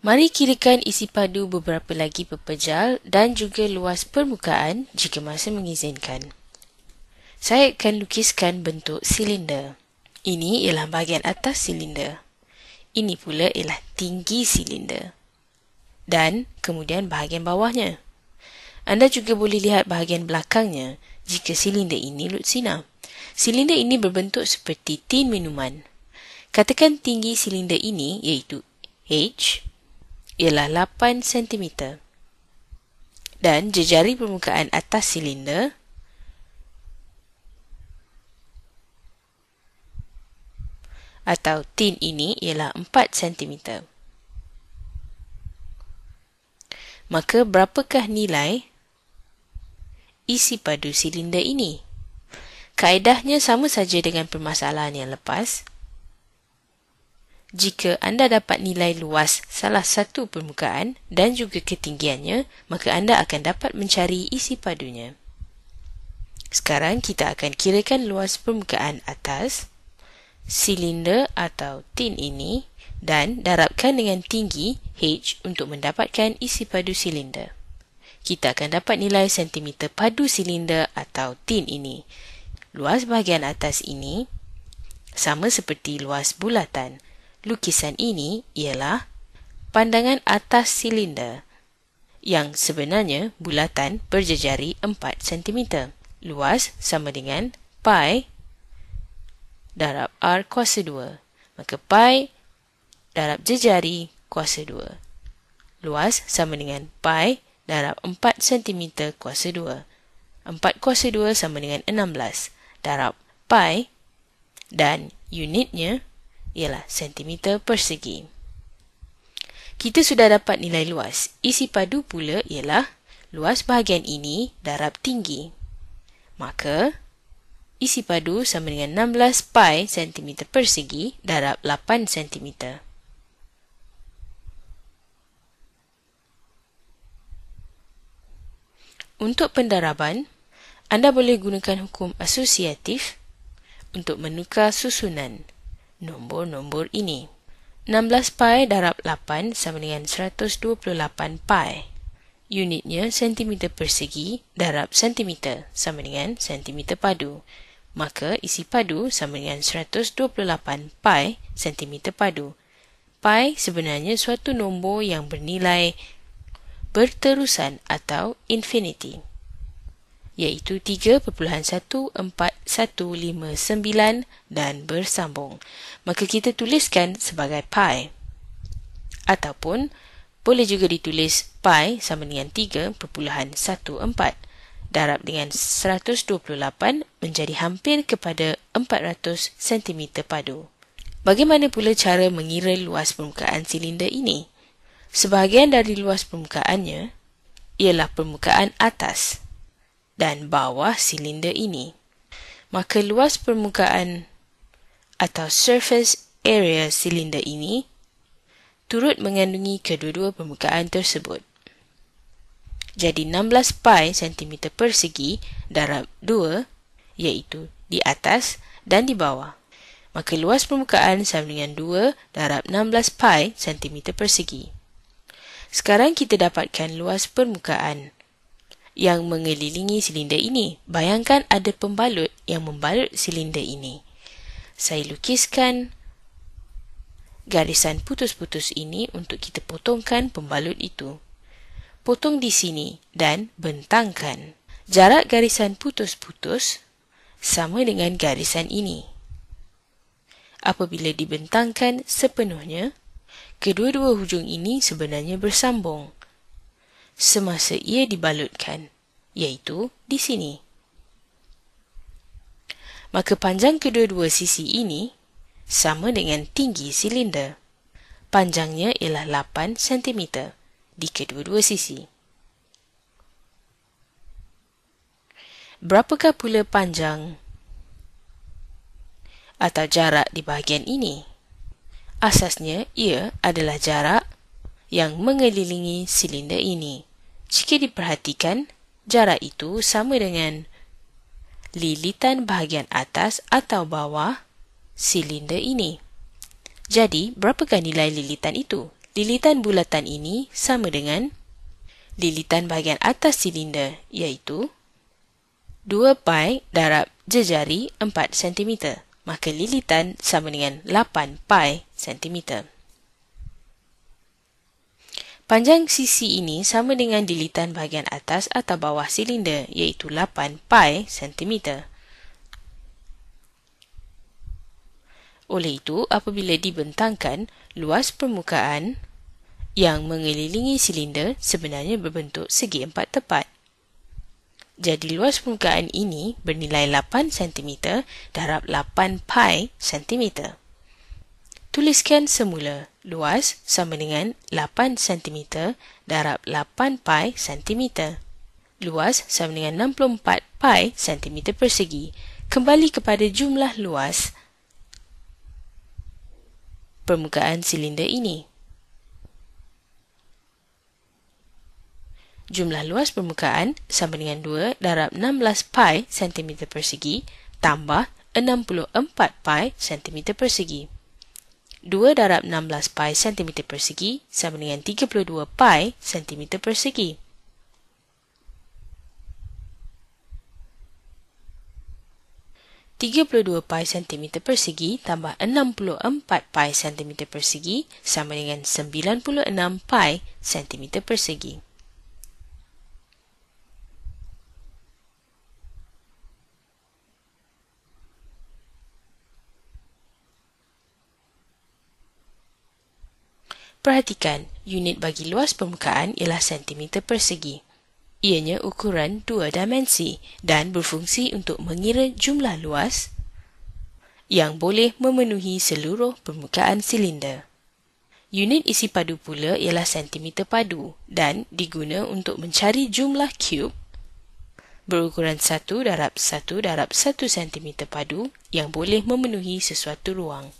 Mari kirakan isi padu beberapa lagi pepejal dan juga luas permukaan jika masa mengizinkan. Saya akan lukiskan bentuk silinder. Ini ialah bahagian atas silinder. Ini pula ialah tinggi silinder. Dan kemudian bahagian bawahnya. Anda juga boleh lihat bahagian belakangnya jika silinder ini lutsina. Silinder ini berbentuk seperti tin minuman. Katakan tinggi silinder ini iaitu H ialah 8 cm dan jejari permukaan atas silinder atau tin ini ialah 4 cm. Maka berapakah nilai isi padu silinder ini? Kaedahnya sama saja dengan permasalahan yang lepas, jika anda dapat nilai luas salah satu permukaan dan juga ketinggiannya, maka anda akan dapat mencari isi padunya. Sekarang kita akan kirakan luas permukaan atas silinder atau tin ini dan darabkan dengan tinggi H untuk mendapatkan isi padu silinder. Kita akan dapat nilai sentimeter padu silinder atau tin ini. Luas bahagian atas ini sama seperti luas bulatan lukisan ini ialah pandangan atas silinder yang sebenarnya bulatan berjejari 4 cm. Luas sama dengan pi darab r kuasa 2. Maka pi darab jejari kuasa 2. Luas sama dengan pi darab 4 cm kuasa 2. 4 kuasa 2 sama dengan 16 darab pi dan unitnya ialah sentimeter persegi. Kita sudah dapat nilai luas. Isi padu pula ialah luas bahagian ini darab tinggi. Maka, isi padu sama dengan 16 pi cm persegi darab 8 cm. Untuk pendaraban, anda boleh gunakan hukum asosiatif untuk menukar susunan nombor-nombor ini. 16 pi darab 8 sama dengan 128 pi. Unitnya sentimeter persegi darab sentimeter sama dengan sentimeter padu. Maka isi padu sama dengan 128 pi sentimeter padu. Pi sebenarnya suatu nombor yang bernilai berterusan atau infinity iaitu 3.1459 dan bersambung. Maka kita tuliskan sebagai pi. Ataupun boleh juga ditulis pi sama dengan 3.14 darab dengan 128 menjadi hampir kepada 400 cm padu. Bagaimana pula cara mengira luas permukaan silinder ini? Sebahagian dari luas permukaannya ialah permukaan atas dan bawah silinder ini. Maka luas permukaan atau surface area silinder ini turut mengandungi kedua-dua permukaan tersebut. Jadi 16 pi cm persegi darab 2 iaitu di atas dan di bawah. Maka luas permukaan sama dengan 2 darab 16 pi cm persegi. Sekarang kita dapatkan luas permukaan yang mengelilingi silinder ini. Bayangkan ada pembalut yang membalut silinder ini. Saya lukiskan garisan putus-putus ini untuk kita potongkan pembalut itu. Potong di sini dan bentangkan. Jarak garisan putus-putus sama dengan garisan ini. Apabila dibentangkan sepenuhnya, kedua-dua hujung ini sebenarnya bersambung semasa ia dibalutkan, iaitu di sini. Maka panjang kedua-dua sisi ini sama dengan tinggi silinder. Panjangnya ialah 8 cm di kedua-dua sisi. Berapakah pula panjang atau jarak di bahagian ini? Asasnya ia adalah jarak yang mengelilingi silinder ini. Jika diperhatikan, jarak itu sama dengan lilitan bahagian atas atau bawah silinder ini. Jadi, berapakah nilai lilitan itu? Lilitan bulatan ini sama dengan lilitan bahagian atas silinder iaitu 2 pi darab jejari 4 cm. Maka lilitan sama dengan 8 pi cm. Panjang sisi ini sama dengan dilitan bahagian atas atau bawah silinder iaitu 8 pi cm. Oleh itu, apabila dibentangkan, luas permukaan yang mengelilingi silinder sebenarnya berbentuk segi empat tepat. Jadi luas permukaan ini bernilai 8 cm darab 8 pi cm. Tuliskan semula luas sama dengan 8 cm darab 8 pi cm. Luas sama dengan 64 pi cm persegi. Kembali kepada jumlah luas permukaan silinder ini. Jumlah luas permukaan sama dengan 2 darab 16 pi cm persegi tambah 64 pi cm persegi. 2 darab 16 pi cm persegi sama dengan 32 pi cm persegi. tiga puluh dua pi sentimeter persegi tambah enam puluh empat pi sentimeter persegi sama dengan sembilan puluh enam pi sentimeter persegi. Perhatikan, unit bagi luas permukaan ialah sentimeter persegi. Ianya ukuran dua dimensi dan berfungsi untuk mengira jumlah luas yang boleh memenuhi seluruh permukaan silinder. Unit isi padu pula ialah sentimeter padu dan diguna untuk mencari jumlah kub berukuran 1 darab 1 darab 1 sentimeter padu yang boleh memenuhi sesuatu ruang.